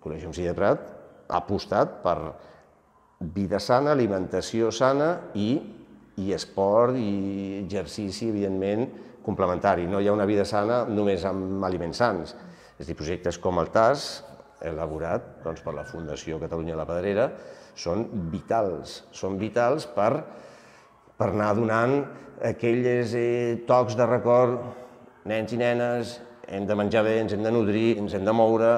Col·legi de Lletrat ha apostat per vida sana, alimentació sana i, i esport i exercici, evidentment, complementari. No hi ha una vida sana només amb aliments sans. És a dir, projectes com el TAS, elaborat doncs, per la Fundació Catalunya la Pedrera, són vitals, són vitals per, per anar donant aquelles eh, tocs de record, nens i nenes, hem de menjar bé, ens hem de nodrir, ens hem de moure,